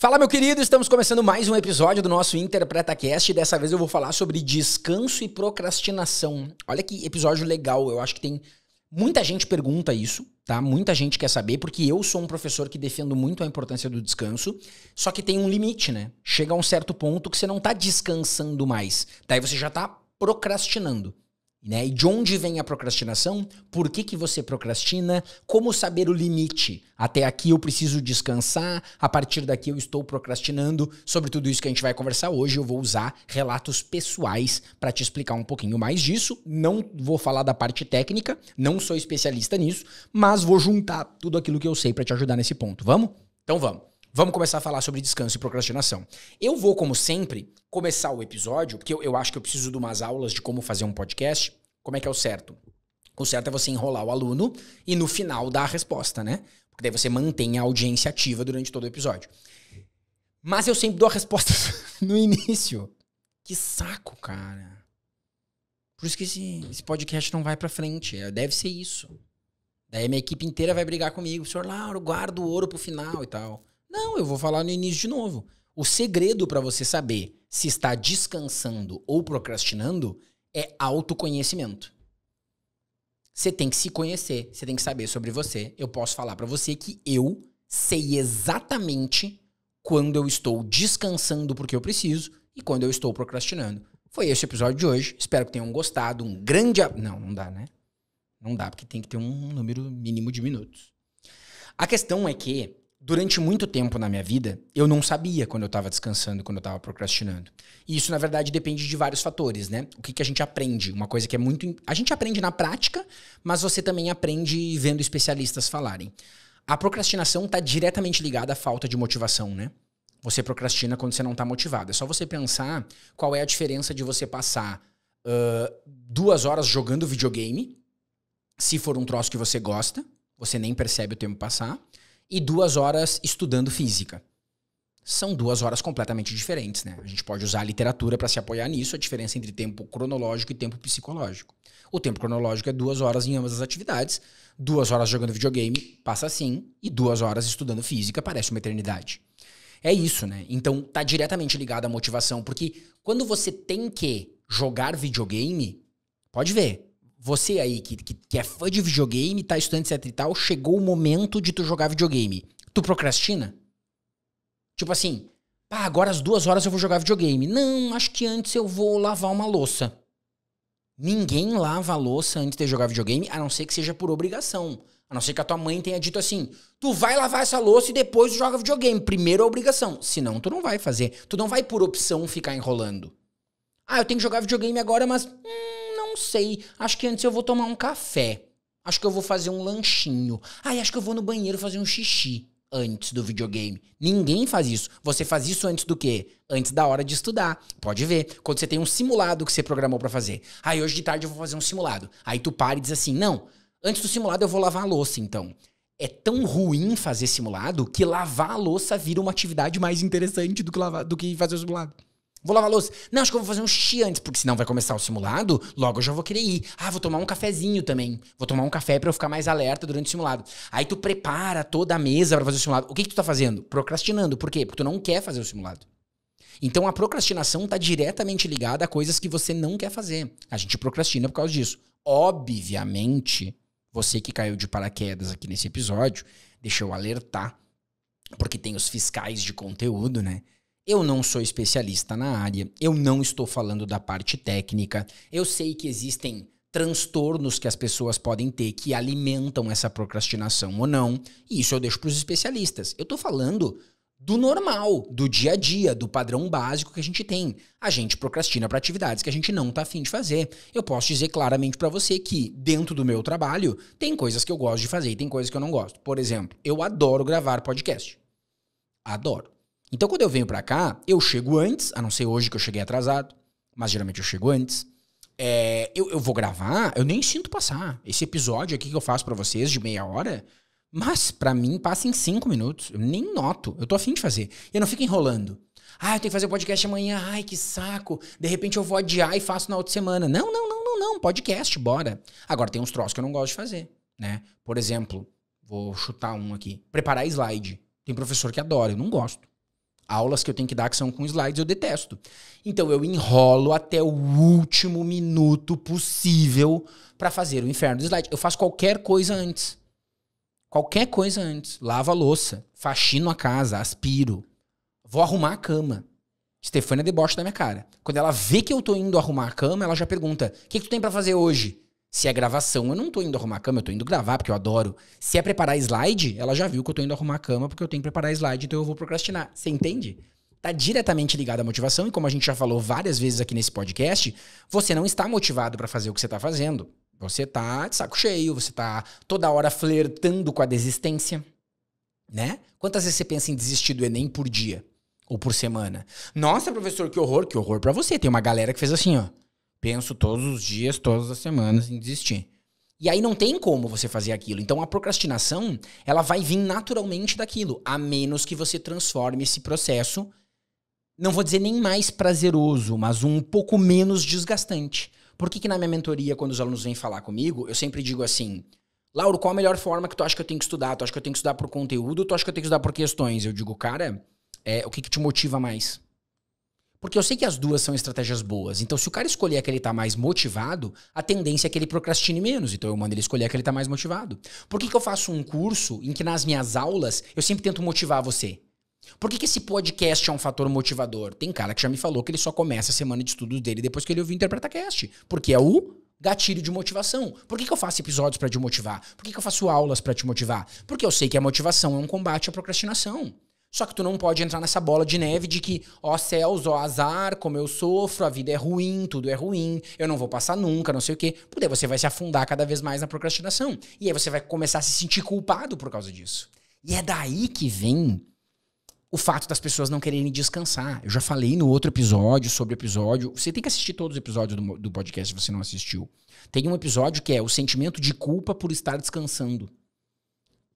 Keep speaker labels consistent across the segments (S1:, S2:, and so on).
S1: Fala, meu querido, estamos começando mais um episódio do nosso InterpretaCast. Dessa vez eu vou falar sobre descanso e procrastinação. Olha que episódio legal, eu acho que tem muita gente pergunta isso, tá? Muita gente quer saber, porque eu sou um professor que defendo muito a importância do descanso, só que tem um limite, né? Chega a um certo ponto que você não tá descansando mais. Daí você já tá procrastinando. Né? E de onde vem a procrastinação? Por que, que você procrastina? Como saber o limite? Até aqui eu preciso descansar, a partir daqui eu estou procrastinando. Sobre tudo isso que a gente vai conversar hoje, eu vou usar relatos pessoais para te explicar um pouquinho mais disso. Não vou falar da parte técnica, não sou especialista nisso, mas vou juntar tudo aquilo que eu sei para te ajudar nesse ponto. Vamos? Então vamos. Vamos começar a falar sobre descanso e procrastinação. Eu vou, como sempre, começar o episódio, porque eu, eu acho que eu preciso de umas aulas de como fazer um podcast. Como é que é o certo? O certo é você enrolar o aluno e no final dar a resposta, né? Porque daí você mantém a audiência ativa durante todo o episódio. Mas eu sempre dou a resposta no início. Que saco, cara. Por isso que esse, esse podcast não vai pra frente. É, deve ser isso. Daí minha equipe inteira vai brigar comigo. O senhor Lauro, guarda o ouro pro final e tal. Não, eu vou falar no início de novo. O segredo para você saber se está descansando ou procrastinando é autoconhecimento. Você tem que se conhecer, você tem que saber sobre você. Eu posso falar para você que eu sei exatamente quando eu estou descansando porque eu preciso e quando eu estou procrastinando. Foi esse o episódio de hoje. Espero que tenham gostado. Um grande. Não, não dá, né? Não dá, porque tem que ter um número mínimo de minutos. A questão é que durante muito tempo na minha vida, eu não sabia quando eu estava descansando, quando eu estava procrastinando. E isso, na verdade, depende de vários fatores, né? O que, que a gente aprende? Uma coisa que é muito. A gente aprende na prática, mas você também aprende vendo especialistas falarem. A procrastinação está diretamente ligada à falta de motivação, né? Você procrastina quando você não está motivado. É só você pensar qual é a diferença de você passar uh, duas horas jogando videogame, se for um troço que você gosta, você nem percebe o tempo passar e duas horas estudando física. São duas horas completamente diferentes, né? A gente pode usar a literatura para se apoiar nisso, a diferença entre tempo cronológico e tempo psicológico. O tempo cronológico é duas horas em ambas as atividades, duas horas jogando videogame, passa assim, e duas horas estudando física, parece uma eternidade. É isso, né? Então tá diretamente ligado à motivação, porque quando você tem que jogar videogame, pode ver, você aí, que, que, que é fã de videogame, tá estudando, etc e tal, chegou o momento de tu jogar videogame. Tu procrastina? Tipo assim, pá, agora às duas horas eu vou jogar videogame. Não, acho que antes eu vou lavar uma louça. Ninguém lava a louça antes de jogar videogame, a não ser que seja por obrigação. A não ser que a tua mãe tenha dito assim: tu vai lavar essa louça e depois joga videogame. Primeiro é obrigação. Senão, tu não vai fazer. Tu não vai por opção ficar enrolando. Ah, eu tenho que jogar videogame agora, mas. Hum, sei. Acho que antes eu vou tomar um café. Acho que eu vou fazer um lanchinho. Ai, acho que eu vou no banheiro fazer um xixi antes do videogame. Ninguém faz isso. Você faz isso antes do quê? Antes da hora de estudar. Pode ver. Quando você tem um simulado que você programou para fazer. Aí hoje de tarde eu vou fazer um simulado. Aí tu para e diz assim: "Não, antes do simulado eu vou lavar a louça, então". É tão ruim fazer simulado que lavar a louça vira uma atividade mais interessante do que lavar, do que fazer o simulado. Vou lavar louça. Não, acho que eu vou fazer um xixi antes, porque senão vai começar o simulado, logo eu já vou querer ir. Ah, vou tomar um cafezinho também. Vou tomar um café para eu ficar mais alerta durante o simulado. Aí tu prepara toda a mesa para fazer o simulado. O que, que tu tá fazendo? Procrastinando. Por quê? Porque tu não quer fazer o simulado. Então a procrastinação tá diretamente ligada a coisas que você não quer fazer. A gente procrastina por causa disso. Obviamente, você que caiu de paraquedas aqui nesse episódio, deixa eu alertar, porque tem os fiscais de conteúdo, né? Eu não sou especialista na área, eu não estou falando da parte técnica. Eu sei que existem transtornos que as pessoas podem ter que alimentam essa procrastinação ou não. E isso eu deixo para os especialistas. Eu estou falando do normal, do dia a dia, do padrão básico que a gente tem. A gente procrastina para atividades que a gente não está afim de fazer. Eu posso dizer claramente para você que, dentro do meu trabalho, tem coisas que eu gosto de fazer e tem coisas que eu não gosto. Por exemplo, eu adoro gravar podcast. Adoro. Então, quando eu venho para cá, eu chego antes, a não ser hoje que eu cheguei atrasado, mas geralmente eu chego antes. É, eu, eu, vou gravar, eu nem sinto passar. Esse episódio aqui que eu faço para vocês de meia hora, mas para mim passa em cinco minutos. Eu nem noto. Eu tô afim de fazer. Eu não fico enrolando. Ah, eu tenho que fazer podcast amanhã. Ai, que saco. De repente eu vou adiar e faço na outra semana. Não, não, não, não, não. Podcast, bora. Agora tem uns troços que eu não gosto de fazer, né? Por exemplo, vou chutar um aqui. Preparar slide. Tem professor que adora, eu não gosto aulas que eu tenho que dar que são com slides, eu detesto. Então eu enrolo até o último minuto possível para fazer o inferno do slide. Eu faço qualquer coisa antes. Qualquer coisa antes. Lavo a louça, faxino a casa, aspiro. Vou arrumar a cama. Stefania debocha da minha cara. Quando ela vê que eu tô indo arrumar a cama, ela já pergunta: "O que, que tu tem para fazer hoje?" Se é gravação, eu não tô indo arrumar a cama, eu tô indo gravar, porque eu adoro. Se é preparar slide, ela já viu que eu tô indo arrumar a cama, porque eu tenho que preparar slide, então eu vou procrastinar. Você entende? Tá diretamente ligado à motivação, e como a gente já falou várias vezes aqui nesse podcast, você não está motivado para fazer o que você tá fazendo. Você tá de saco cheio, você tá toda hora flertando com a desistência, né? Quantas vezes você pensa em desistir do Enem por dia ou por semana? Nossa, professor, que horror, que horror para você. Tem uma galera que fez assim, ó penso todos os dias, todas as semanas em desistir. E aí não tem como você fazer aquilo. Então a procrastinação, ela vai vir naturalmente daquilo, a menos que você transforme esse processo, não vou dizer nem mais prazeroso, mas um pouco menos desgastante. Por que, que na minha mentoria, quando os alunos vêm falar comigo, eu sempre digo assim: Lauro, qual a melhor forma que tu acha que eu tenho que estudar? Tu acha que eu tenho que estudar por conteúdo ou tu acha que eu tenho que estudar por questões? Eu digo, cara, é, o que, que te motiva mais? Porque eu sei que as duas são estratégias boas. Então, se o cara escolher a que ele tá mais motivado, a tendência é que ele procrastine menos. Então, eu mando ele escolher a que ele tá mais motivado. Por que, que eu faço um curso em que nas minhas aulas eu sempre tento motivar você? Por que, que esse podcast é um fator motivador? Tem cara que já me falou que ele só começa a semana de estudos dele depois que ele ouviu o InterpretaCast. Porque é o gatilho de motivação. Por que, que eu faço episódios para te motivar? Por que, que eu faço aulas para te motivar? Porque eu sei que a motivação é um combate à procrastinação. Só que tu não pode entrar nessa bola de neve de que, ó céus, ó azar, como eu sofro, a vida é ruim, tudo é ruim, eu não vou passar nunca, não sei o quê. Porque você vai se afundar cada vez mais na procrastinação. E aí você vai começar a se sentir culpado por causa disso. E é daí que vem o fato das pessoas não quererem descansar. Eu já falei no outro episódio sobre episódio. Você tem que assistir todos os episódios do, do podcast se você não assistiu. Tem um episódio que é o sentimento de culpa por estar descansando.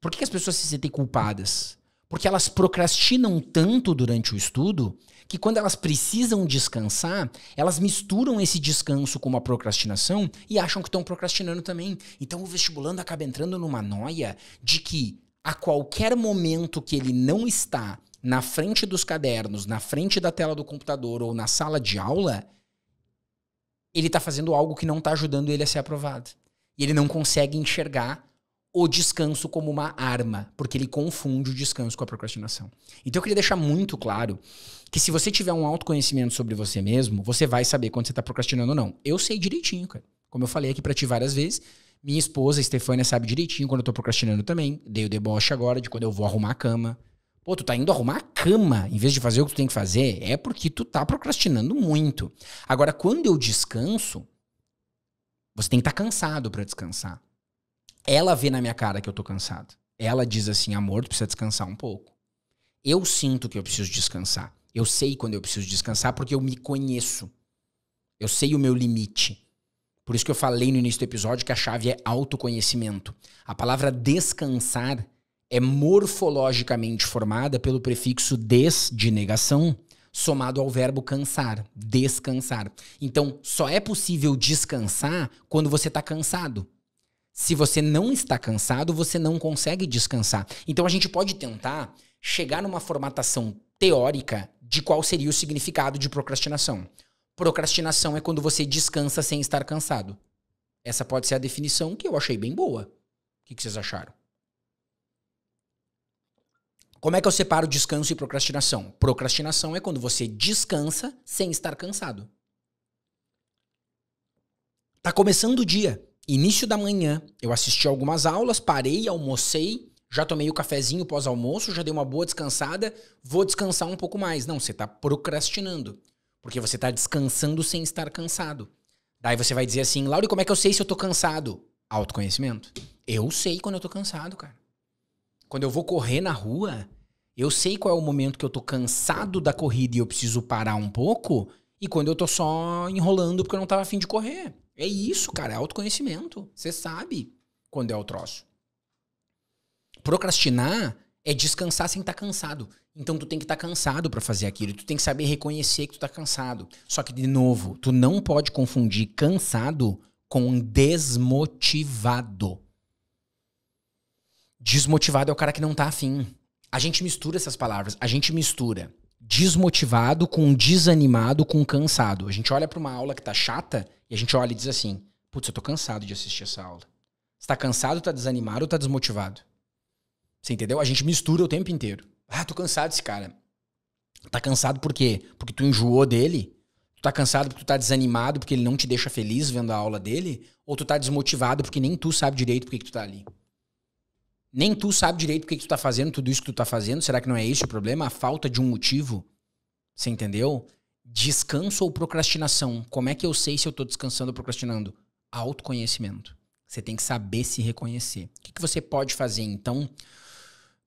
S1: Por que, que as pessoas se sentem culpadas? Porque elas procrastinam tanto durante o estudo que quando elas precisam descansar, elas misturam esse descanso com uma procrastinação e acham que estão procrastinando também. Então o vestibulando acaba entrando numa noia de que a qualquer momento que ele não está na frente dos cadernos, na frente da tela do computador ou na sala de aula, ele está fazendo algo que não está ajudando ele a ser aprovado. E ele não consegue enxergar o descanso como uma arma, porque ele confunde o descanso com a procrastinação. Então eu queria deixar muito claro que se você tiver um autoconhecimento sobre você mesmo, você vai saber quando você está procrastinando ou não. Eu sei direitinho, cara. Como eu falei aqui para ti várias vezes, minha esposa, Stefânia, sabe direitinho quando eu tô procrastinando também. Dei o deboche agora de quando eu vou arrumar a cama. Pô, tu tá indo arrumar a cama em vez de fazer o que tu tem que fazer, é porque tu tá procrastinando muito. Agora, quando eu descanso, você tem que estar tá cansado para descansar. Ela vê na minha cara que eu tô cansado. Ela diz assim: amor, tu precisa descansar um pouco. Eu sinto que eu preciso descansar. Eu sei quando eu preciso descansar porque eu me conheço. Eu sei o meu limite. Por isso que eu falei no início do episódio que a chave é autoconhecimento. A palavra descansar é morfologicamente formada pelo prefixo des de negação somado ao verbo cansar, descansar. Então, só é possível descansar quando você está cansado. Se você não está cansado, você não consegue descansar. Então a gente pode tentar chegar numa formatação teórica de qual seria o significado de procrastinação. Procrastinação é quando você descansa sem estar cansado. Essa pode ser a definição que eu achei bem boa. O que, vocês acharam? Como é que eu separo descanso e procrastinação? Procrastinação é quando você descansa sem estar cansado. Tá começando o dia início da manhã, eu assisti algumas aulas, parei, almocei, já tomei o cafezinho pós-almoço, já dei uma boa descansada, vou descansar um pouco mais. Não, você está procrastinando. Porque você está descansando sem estar cansado. Daí você vai dizer assim, Lauri, como é que eu sei se eu estou cansado? Autoconhecimento. Eu sei quando eu estou cansado, cara. Quando eu vou correr na rua, eu sei qual é o momento que eu estou cansado da corrida e eu preciso parar um pouco. E quando eu estou só enrolando porque eu não estava afim de correr. É isso, cara, é autoconhecimento. Você sabe quando é o troço. Procrastinar é descansar sem estar tá cansado. Então tu tem que estar tá cansado para fazer aquilo, tu tem que saber reconhecer que tu tá cansado. Só que de novo, tu não pode confundir cansado com desmotivado. Desmotivado é o cara que não tá afim. A gente mistura essas palavras, a gente mistura desmotivado, com desanimado, com cansado. A gente olha para uma aula que tá chata e a gente olha e diz assim: "Putz, eu tô cansado de assistir essa aula". Você tá cansado, tá desanimado ou tá desmotivado? Você entendeu? A gente mistura o tempo inteiro. Ah, tô cansado desse cara. Tá cansado por quê? Porque tu enjoou dele? Tu tá cansado porque tu tá desanimado porque ele não te deixa feliz vendo a aula dele? Ou tu tá desmotivado porque nem tu sabe direito por que tu tá ali? nem tu sabe direito o que, que tu tá fazendo, tudo isso que tu tá fazendo. Será que não é esse o problema? A falta de um motivo? Você entendeu? Descanso ou procrastinação? Como é que eu sei se eu tô descansando ou procrastinando? Autoconhecimento. Você tem que saber se reconhecer. O que, que você pode fazer, então,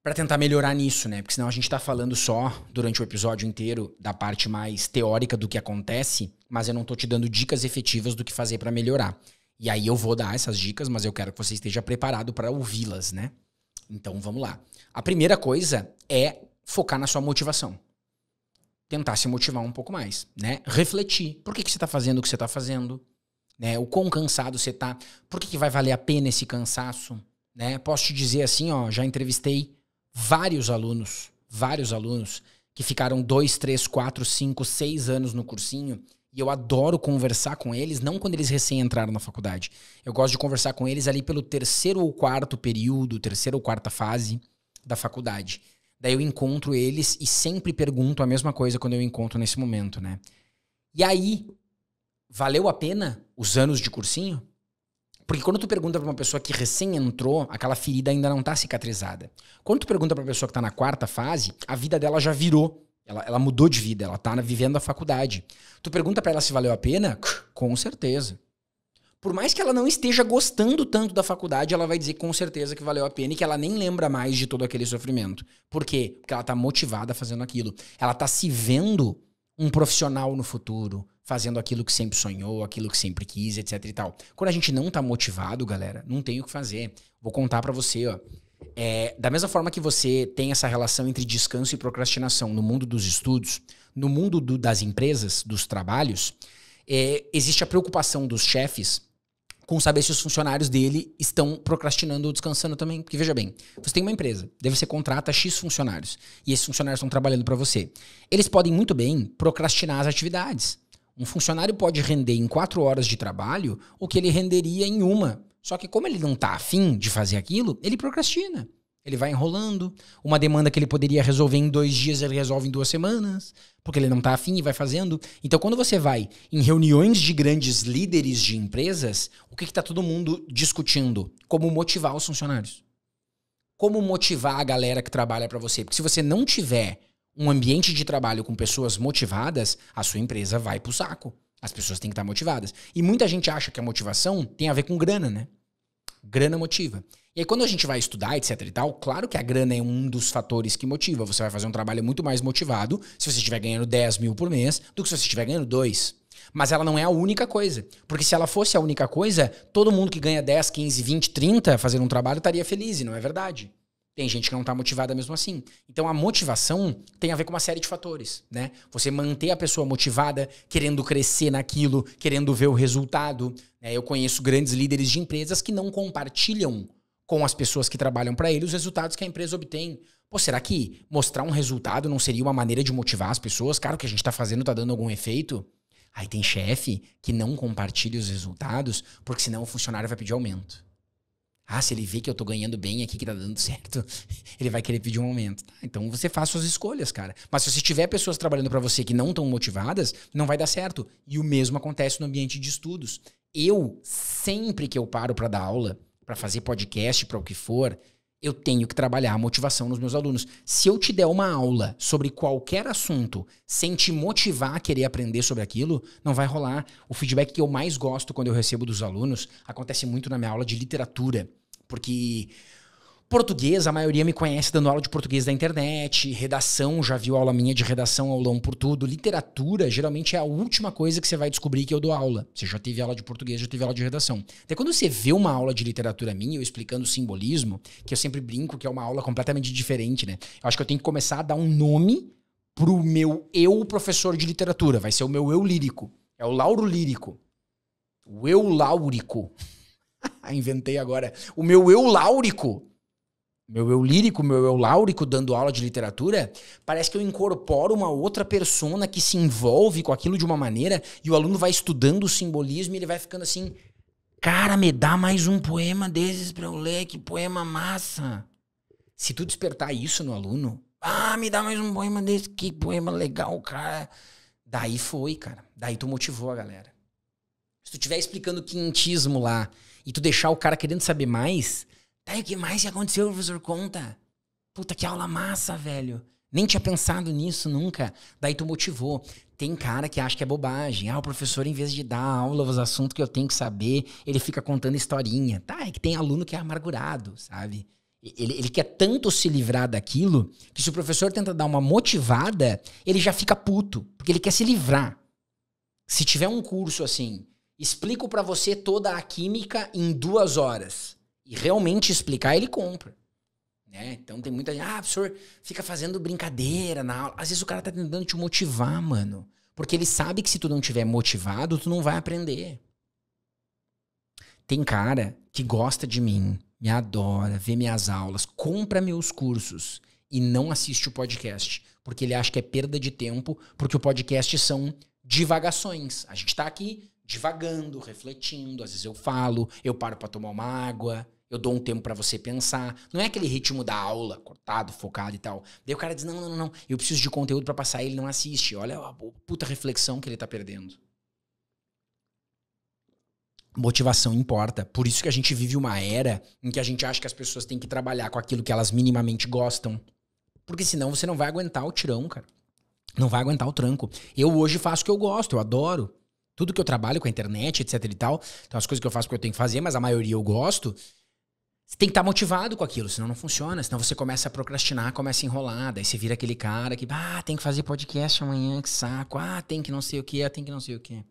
S1: para tentar melhorar nisso, né? Porque senão a gente tá falando só durante o episódio inteiro da parte mais teórica do que acontece, mas eu não tô te dando dicas efetivas do que fazer para melhorar. E aí eu vou dar essas dicas, mas eu quero que você esteja preparado para ouvi-las, né? Então vamos lá. A primeira coisa é focar na sua motivação. Tentar se motivar um pouco mais, né? Refletir. Por que, que você está fazendo o que você está fazendo? Né? O quão cansado você está? Por que, que vai valer a pena esse cansaço? Né? Posso te dizer assim, ó, já entrevistei vários alunos, vários alunos que ficaram dois, três, quatro, cinco, seis anos no cursinho e eu adoro conversar com eles, não quando eles recém entraram na faculdade. Eu gosto de conversar com eles ali pelo terceiro ou quarto período, terceira ou quarta fase da faculdade. Daí eu encontro eles e sempre pergunto a mesma coisa quando eu encontro nesse momento, né? E aí, valeu a pena os anos de cursinho? Porque quando tu pergunta pra uma pessoa que recém entrou, aquela ferida ainda não tá cicatrizada. Quando tu pergunta pra pessoa que tá na quarta fase, a vida dela já virou ela, ela mudou de vida, ela tá vivendo a faculdade. Tu pergunta para ela se valeu a pena? Com certeza. Por mais que ela não esteja gostando tanto da faculdade, ela vai dizer com certeza que valeu a pena e que ela nem lembra mais de todo aquele sofrimento. Por quê? Porque ela tá motivada fazendo aquilo. Ela tá se vendo um profissional no futuro, fazendo aquilo que sempre sonhou, aquilo que sempre quis, etc e tal. Quando a gente não tá motivado, galera, não tem o que fazer. Vou contar para você, ó. É, da mesma forma que você tem essa relação entre descanso e procrastinação no mundo dos estudos, no mundo do, das empresas, dos trabalhos, é, existe a preocupação dos chefes com saber se os funcionários dele estão procrastinando ou descansando também. Porque veja bem, você tem uma empresa, deve você contrata X funcionários e esses funcionários estão trabalhando para você. Eles podem muito bem procrastinar as atividades. Um funcionário pode render em quatro horas de trabalho o que ele renderia em uma só que como ele não está afim de fazer aquilo, ele procrastina. Ele vai enrolando. Uma demanda que ele poderia resolver em dois dias, ele resolve em duas semanas, porque ele não está afim e vai fazendo. Então, quando você vai em reuniões de grandes líderes de empresas, o que está todo mundo discutindo? Como motivar os funcionários. Como motivar a galera que trabalha para você. Porque se você não tiver um ambiente de trabalho com pessoas motivadas, a sua empresa vai para o saco. As pessoas têm que estar tá motivadas. E muita gente acha que a motivação tem a ver com grana, né? Grana motiva. E aí, quando a gente vai estudar, etc e tal, claro que a grana é um dos fatores que motiva. Você vai fazer um trabalho muito mais motivado se você estiver ganhando 10 mil por mês do que se você estiver ganhando 2. Mas ela não é a única coisa. Porque se ela fosse a única coisa, todo mundo que ganha 10, 15, 20, 30 fazendo um trabalho estaria feliz, e não é verdade. Tem gente que não está motivada mesmo assim. Então a motivação tem a ver com uma série de fatores, né? Você manter a pessoa motivada, querendo crescer naquilo, querendo ver o resultado. Né? Eu conheço grandes líderes de empresas que não compartilham com as pessoas que trabalham para ele os resultados que a empresa obtém. Pô, será que mostrar um resultado não seria uma maneira de motivar as pessoas? Cara, o que a gente está fazendo está dando algum efeito? Aí tem chefe que não compartilha os resultados, porque senão o funcionário vai pedir aumento. Ah, se ele vê que eu tô ganhando bem aqui, que tá dando certo, ele vai querer pedir um aumento. Tá, então você faz suas escolhas, cara. Mas se você tiver pessoas trabalhando para você que não estão motivadas, não vai dar certo. E o mesmo acontece no ambiente de estudos. Eu, sempre que eu paro para dar aula, para fazer podcast, para o que for, eu tenho que trabalhar a motivação nos meus alunos. Se eu te der uma aula sobre qualquer assunto sem te motivar a querer aprender sobre aquilo, não vai rolar. O feedback que eu mais gosto quando eu recebo dos alunos acontece muito na minha aula de literatura. Porque Português, a maioria me conhece dando aula de português da internet, redação, já viu aula minha de redação, aulão por tudo. Literatura, geralmente é a última coisa que você vai descobrir que eu dou aula. Você já teve aula de português, já teve aula de redação. Até quando você vê uma aula de literatura minha, eu explicando simbolismo, que eu sempre brinco que é uma aula completamente diferente, né? Eu acho que eu tenho que começar a dar um nome pro meu eu professor de literatura. Vai ser o meu eu lírico. É o Lauro Lírico. O eu Láurico. Inventei agora. O meu eu Láurico meu eu lírico, meu eu láurico dando aula de literatura, parece que eu incorporo uma outra persona que se envolve com aquilo de uma maneira e o aluno vai estudando o simbolismo e ele vai ficando assim: "Cara, me dá mais um poema desses para eu ler, que poema massa". Se tu despertar isso no aluno, "Ah, me dá mais um poema desse, que poema legal, cara". Daí foi, cara. Daí tu motivou a galera. Se tu estiver explicando quintismo lá e tu deixar o cara querendo saber mais, Tá, e o que mais que aconteceu, professor? Conta. Puta, que aula massa, velho. Nem tinha pensado nisso nunca. Daí tu motivou. Tem cara que acha que é bobagem. Ah, o professor, em vez de dar aula, os assuntos que eu tenho que saber, ele fica contando historinha. Tá, é que tem aluno que é amargurado, sabe? Ele, ele quer tanto se livrar daquilo que se o professor tenta dar uma motivada, ele já fica puto, porque ele quer se livrar. Se tiver um curso assim, explico para você toda a química em duas horas e realmente explicar, ele compra. Né? Então tem muita gente, ah, professor, fica fazendo brincadeira na aula. Às vezes o cara tá tentando te motivar, mano. Porque ele sabe que se tu não tiver motivado, tu não vai aprender. Tem cara que gosta de mim, me adora, vê minhas aulas, compra meus cursos e não assiste o podcast, porque ele acha que é perda de tempo, porque o podcast são divagações. A gente tá aqui divagando, refletindo, às vezes eu falo, eu paro para tomar uma água, eu dou um tempo para você pensar. Não é aquele ritmo da aula, cortado, focado e tal. Daí o cara diz: não, não, não, eu preciso de conteúdo para passar. Ele não assiste. Olha a puta reflexão que ele tá perdendo. Motivação importa. Por isso que a gente vive uma era em que a gente acha que as pessoas têm que trabalhar com aquilo que elas minimamente gostam. Porque senão você não vai aguentar o tirão, cara. Não vai aguentar o tranco. Eu hoje faço o que eu gosto, eu adoro. Tudo que eu trabalho com a internet, etc e tal. Então as coisas que eu faço porque eu tenho que fazer, mas a maioria eu gosto. Você tem que estar tá motivado com aquilo, senão não funciona. Senão você começa a procrastinar, começa a enrolar. Daí você vira aquele cara que, ah, tem que fazer podcast amanhã, que saco. Ah, tem que não sei o que, ah, tem que não sei o que.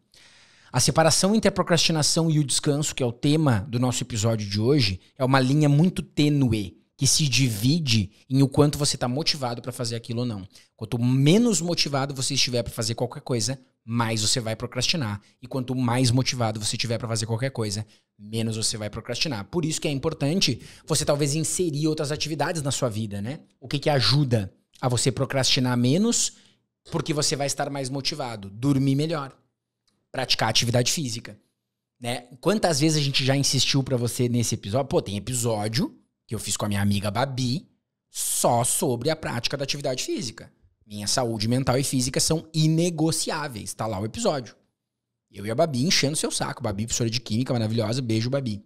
S1: A separação entre a procrastinação e o descanso, que é o tema do nosso episódio de hoje, é uma linha muito tênue que se divide em o quanto você está motivado para fazer aquilo ou não. Quanto menos motivado você estiver para fazer qualquer coisa, mais você vai procrastinar. E quanto mais motivado você tiver para fazer qualquer coisa, menos você vai procrastinar. Por isso que é importante você talvez inserir outras atividades na sua vida, né? O que, que ajuda a você procrastinar menos, porque você vai estar mais motivado, dormir melhor, praticar atividade física, né? Quantas vezes a gente já insistiu para você nesse episódio? Pô, tem episódio que eu fiz com a minha amiga Babi só sobre a prática da atividade física. Minha saúde mental e física são inegociáveis. Tá lá o episódio. Eu e a Babi enchendo seu saco. Babi, professora de química maravilhosa. Beijo, Babi.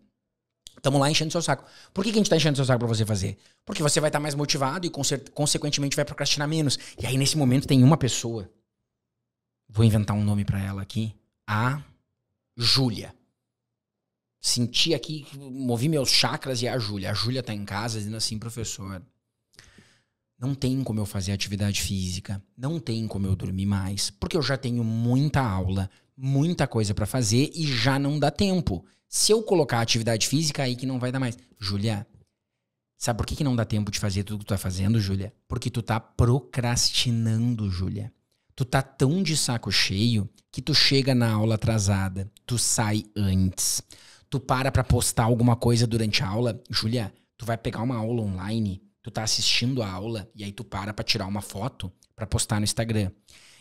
S1: Tamo lá enchendo seu saco. Por que, que a gente tá enchendo seu saco para você fazer? Porque você vai estar tá mais motivado e, consequentemente, vai procrastinar menos. E aí, nesse momento, tem uma pessoa. Vou inventar um nome para ela aqui. A Júlia. Senti aqui, movi meus chakras e a Júlia. A Júlia tá em casa dizendo assim, professor. Não tem como eu fazer atividade física, não tem como eu dormir mais, porque eu já tenho muita aula, muita coisa para fazer e já não dá tempo. Se eu colocar atividade física, é aí que não vai dar mais. Júlia, sabe por que, que não dá tempo de fazer tudo que tu tá fazendo, Júlia? Porque tu tá procrastinando, Júlia. Tu tá tão de saco cheio que tu chega na aula atrasada, tu sai antes, tu para pra postar alguma coisa durante a aula. Júlia, tu vai pegar uma aula online, tu tá assistindo a aula e aí tu para pra tirar uma foto pra postar no Instagram.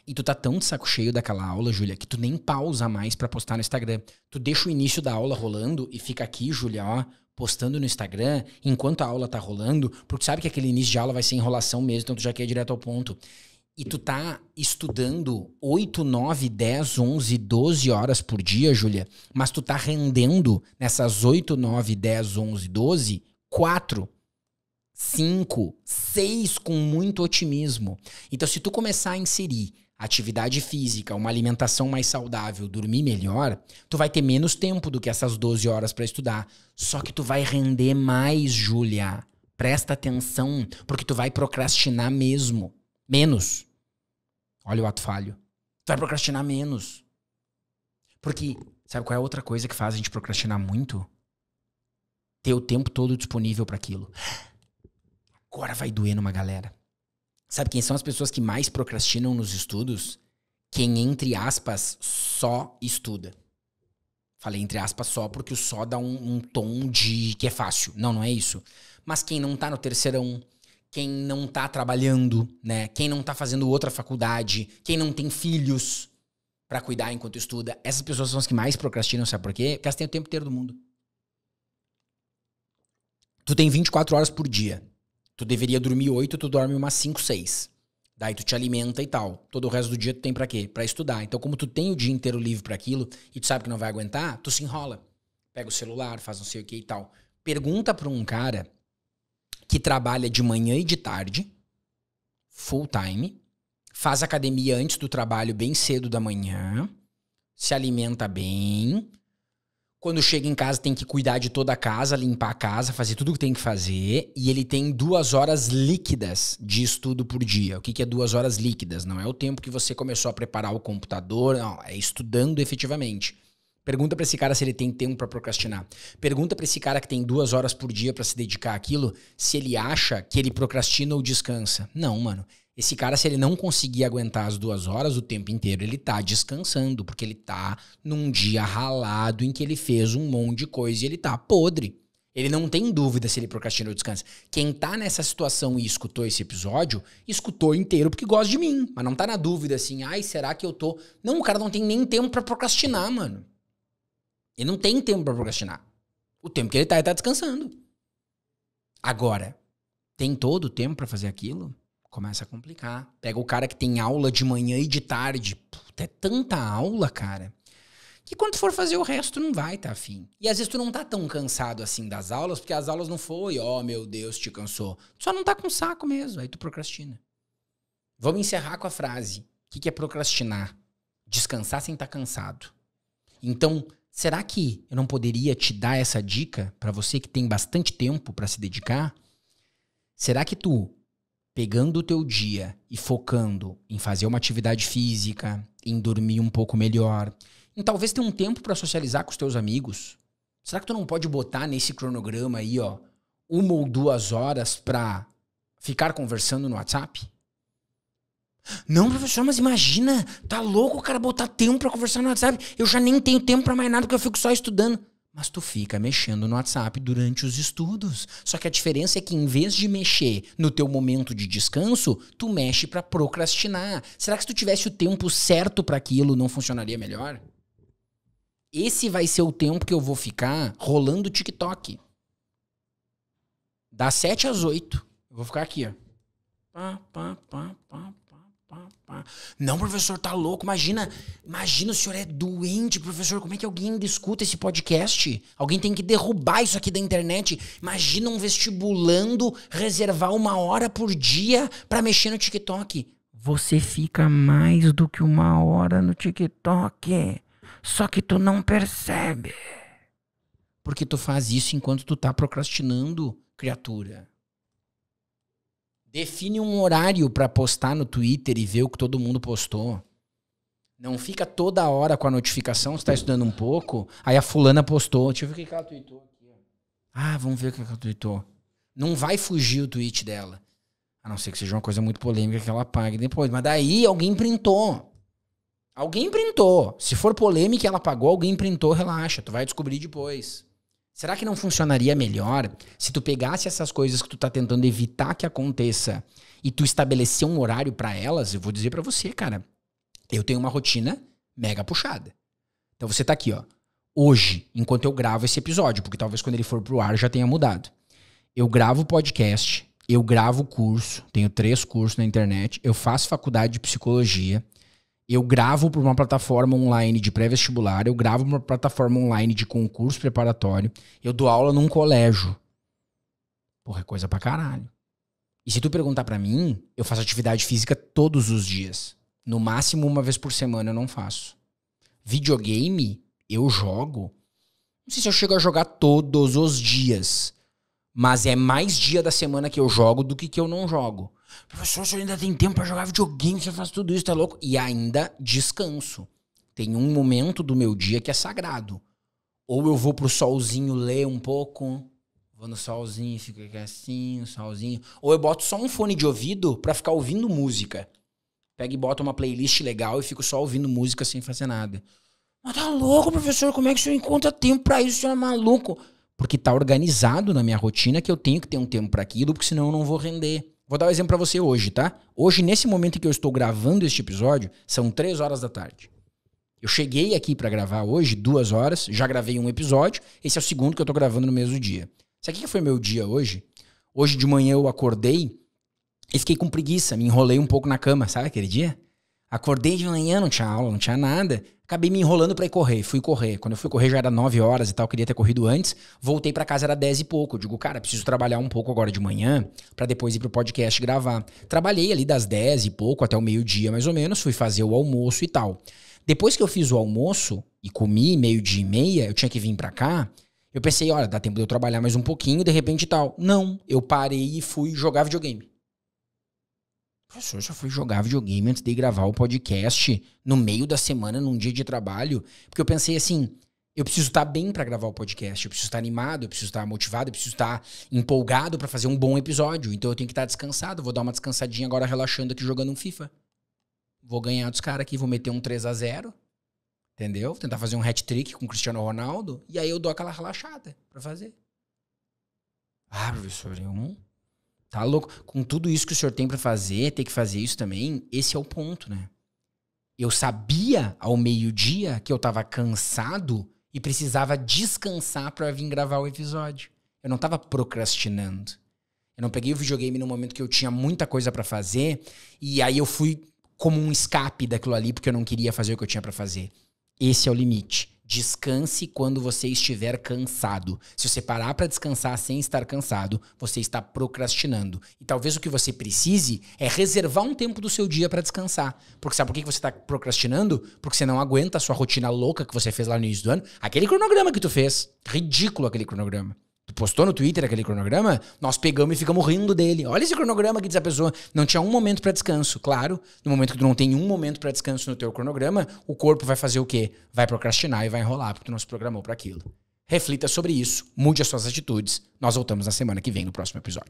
S1: E tu tá tão de saco cheio daquela aula, Júlia, que tu nem pausa mais pra postar no Instagram. Tu deixa o início da aula rolando e fica aqui, Júlia, ó, postando no Instagram enquanto a aula tá rolando, porque sabe que aquele início de aula vai ser enrolação mesmo, então tu já quer ir direto ao ponto. E tu tá estudando 8, 9, 10, 11, 12 horas por dia, Júlia, mas tu tá rendendo nessas 8, 9, 10, 11, 12, 4 cinco, seis com muito otimismo. Então, se tu começar a inserir atividade física, uma alimentação mais saudável, dormir melhor, tu vai ter menos tempo do que essas 12 horas para estudar. Só que tu vai render mais, Júlia. Presta atenção, porque tu vai procrastinar mesmo. Menos. Olha o ato falho. Tu vai procrastinar menos. Porque, sabe qual é a outra coisa que faz a gente procrastinar muito? Ter o tempo todo disponível para aquilo agora vai doer numa galera. Sabe quem são as pessoas que mais procrastinam nos estudos? Quem, entre aspas, só estuda. Falei entre aspas só porque o só dá um, um tom de que é fácil. Não, não é isso. Mas quem não tá no terceirão, quem não tá trabalhando, né? Quem não tá fazendo outra faculdade, quem não tem filhos para cuidar enquanto estuda, essas pessoas são as que mais procrastinam, sabe por quê? Porque elas têm o tempo inteiro do mundo. Tu tem 24 horas por dia. Tu deveria dormir oito, tu dorme umas cinco, seis. Daí tu te alimenta e tal. Todo o resto do dia tu tem para quê? Para estudar. Então, como tu tem o dia inteiro livre para aquilo e tu sabe que não vai aguentar, tu se enrola. Pega o celular, faz não sei o que e tal. Pergunta pra um cara que trabalha de manhã e de tarde, full time, faz academia antes do trabalho bem cedo da manhã, se alimenta bem, quando chega em casa, tem que cuidar de toda a casa, limpar a casa, fazer tudo o que tem que fazer. E ele tem duas horas líquidas de estudo por dia. O que, que é duas horas líquidas? Não é o tempo que você começou a preparar o computador, não. É estudando efetivamente. Pergunta para esse cara se ele tem tempo para procrastinar. Pergunta para esse cara que tem duas horas por dia para se dedicar àquilo se ele acha que ele procrastina ou descansa. Não, mano. Esse cara, se ele não conseguir aguentar as duas horas o tempo inteiro, ele tá descansando, porque ele tá num dia ralado em que ele fez um monte de coisa e ele tá podre. Ele não tem dúvida se ele procrastinou ou descansa. Quem tá nessa situação e escutou esse episódio, escutou inteiro porque gosta de mim. Mas não tá na dúvida assim, ai, será que eu tô. Não, o cara não tem nem tempo para procrastinar, mano. Ele não tem tempo para procrastinar. O tempo que ele tá, ele tá descansando. Agora, tem todo o tempo para fazer aquilo? começa a complicar. Pega o cara que tem aula de manhã e de tarde. Puta, é tanta aula, cara. Que quando tu for fazer o resto, não vai tá afim. E às vezes tu não tá tão cansado assim das aulas, porque as aulas não foi, ó, oh, meu Deus, te cansou. Tu só não tá com saco mesmo, aí tu procrastina. Vamos encerrar com a frase. O que, que é procrastinar? Descansar sem estar tá cansado. Então, será que eu não poderia te dar essa dica para você que tem bastante tempo para se dedicar? Será que tu pegando o teu dia e focando em fazer uma atividade física, em dormir um pouco melhor, em talvez ter um tempo para socializar com os teus amigos, será que tu não pode botar nesse cronograma aí, ó, uma ou duas horas para ficar conversando no WhatsApp? Não, professor, mas imagina, tá louco o cara botar tempo para conversar no WhatsApp. Eu já nem tenho tempo para mais nada porque eu fico só estudando. Mas tu fica mexendo no WhatsApp durante os estudos. Só que a diferença é que em vez de mexer no teu momento de descanso, tu mexe para procrastinar. Será que se tu tivesse o tempo certo para aquilo, não funcionaria melhor? Esse vai ser o tempo que eu vou ficar rolando TikTok. Das 7 às 8, eu vou ficar aqui, ó. Pá, pá, pá, pá, não, professor, tá louco. Imagina, imagina o senhor é doente, professor. Como é que alguém ainda escuta esse podcast? Alguém tem que derrubar isso aqui da internet. Imagina um vestibulando reservar uma hora por dia para mexer no TikTok. Você fica mais do que uma hora no TikTok. Só que tu não percebe. Porque tu faz isso enquanto tu tá procrastinando, criatura. Define um horário para postar no Twitter e ver o que todo mundo postou. Não fica toda hora com a notificação, você tá estudando um pouco, aí a fulana postou, deixa eu ver o que ela tweetou aqui. Ah, vamos ver o que ela tweetou. Não vai fugir o tweet dela. A não ser que seja uma coisa muito polêmica que ela apague depois. Mas daí alguém printou. Alguém printou. Se for polêmica e ela apagou, alguém printou, relaxa. Tu vai descobrir depois. Será que não funcionaria melhor se tu pegasse essas coisas que tu tá tentando evitar que aconteça e tu estabelecer um horário para elas? Eu vou dizer para você, cara, eu tenho uma rotina mega puxada. Então você tá aqui, ó, hoje, enquanto eu gravo esse episódio, porque talvez quando ele for pro ar já tenha mudado. Eu gravo podcast, eu gravo curso, tenho três cursos na internet, eu faço faculdade de psicologia, eu gravo para uma plataforma online de pré-vestibular, eu gravo para uma plataforma online de concurso preparatório, eu dou aula num colégio. Porra, é coisa pra caralho. E se tu perguntar para mim, eu faço atividade física todos os dias. No máximo uma vez por semana eu não faço. Videogame, eu jogo. Não sei se eu chego a jogar todos os dias, mas é mais dia da semana que eu jogo do que que eu não jogo. Professor, você ainda tem tempo para jogar videogame, você faz tudo isso, tá louco? E ainda descanso. Tem um momento do meu dia que é sagrado. Ou eu vou pro solzinho ler um pouco, vou no solzinho, fica assim, solzinho. Ou eu boto só um fone de ouvido para ficar ouvindo música. Pega e bota uma playlist legal e fico só ouvindo música sem fazer nada. Mas tá louco, professor, como é que o senhor encontra tempo para isso, o senhor é maluco? Porque tá organizado na minha rotina que eu tenho que ter um tempo para aquilo, porque senão eu não vou render. Vou dar um exemplo para você hoje, tá? Hoje, nesse momento em que eu estou gravando este episódio, são três horas da tarde. Eu cheguei aqui para gravar hoje, duas horas, já gravei um episódio, esse é o segundo que eu tô gravando no mesmo dia. Sabe o que foi meu dia hoje? Hoje de manhã eu acordei e fiquei com preguiça, me enrolei um pouco na cama, sabe aquele dia? Acordei de manhã, não tinha aula, não tinha nada. Acabei me enrolando para ir correr. Fui correr. Quando eu fui correr já era 9 horas e tal, queria ter corrido antes. Voltei para casa era 10 e pouco. Eu digo, cara, preciso trabalhar um pouco agora de manhã para depois ir pro podcast gravar. Trabalhei ali das 10 e pouco até o meio-dia mais ou menos, fui fazer o almoço e tal. Depois que eu fiz o almoço e comi meio-dia e meia, eu tinha que vir para cá. Eu pensei, olha, dá tempo de eu trabalhar mais um pouquinho, de repente tal. Não, eu parei e fui jogar videogame. Professor, já fui jogar videogame antes de gravar o podcast no meio da semana, num dia de trabalho, porque eu pensei assim, eu preciso estar tá bem para gravar o podcast, eu preciso estar tá animado, eu preciso estar tá motivado, eu preciso estar empolgado para fazer um bom episódio. Então eu tenho que estar descansado, vou dar uma descansadinha agora relaxando aqui jogando um FIFA. Vou ganhar dos caras aqui, vou meter um 3 a 0 entendeu? Vou tentar fazer um hat-trick com o Cristiano Ronaldo, e aí eu dou aquela relaxada para fazer. Ah, professor, eu não, Tá louco? Com tudo isso que o senhor tem para fazer, ter que fazer isso também, esse é o ponto, né? Eu sabia ao meio-dia que eu tava cansado e precisava descansar para vir gravar o episódio. Eu não tava procrastinando. Eu não peguei o videogame no momento que eu tinha muita coisa para fazer e aí eu fui como um escape daquilo ali porque eu não queria fazer o que eu tinha para fazer. Esse é o limite. Descanse quando você estiver cansado. Se você parar para descansar sem estar cansado, você está procrastinando. E talvez o que você precise é reservar um tempo do seu dia para descansar. Porque sabe por que você está procrastinando? Porque você não aguenta a sua rotina louca que você fez lá no início do ano. Aquele cronograma que tu fez. Ridículo aquele cronograma. Tu postou no Twitter aquele cronograma? Nós pegamos e ficamos rindo dele. Olha esse cronograma que diz a pessoa. Não tinha um momento para descanso. Claro, no momento que tu não tem um momento para descanso no teu cronograma, o corpo vai fazer o quê? Vai procrastinar e vai enrolar, porque tu não se programou para aquilo. Reflita sobre isso, mude as suas atitudes. Nós voltamos na semana que vem no próximo episódio.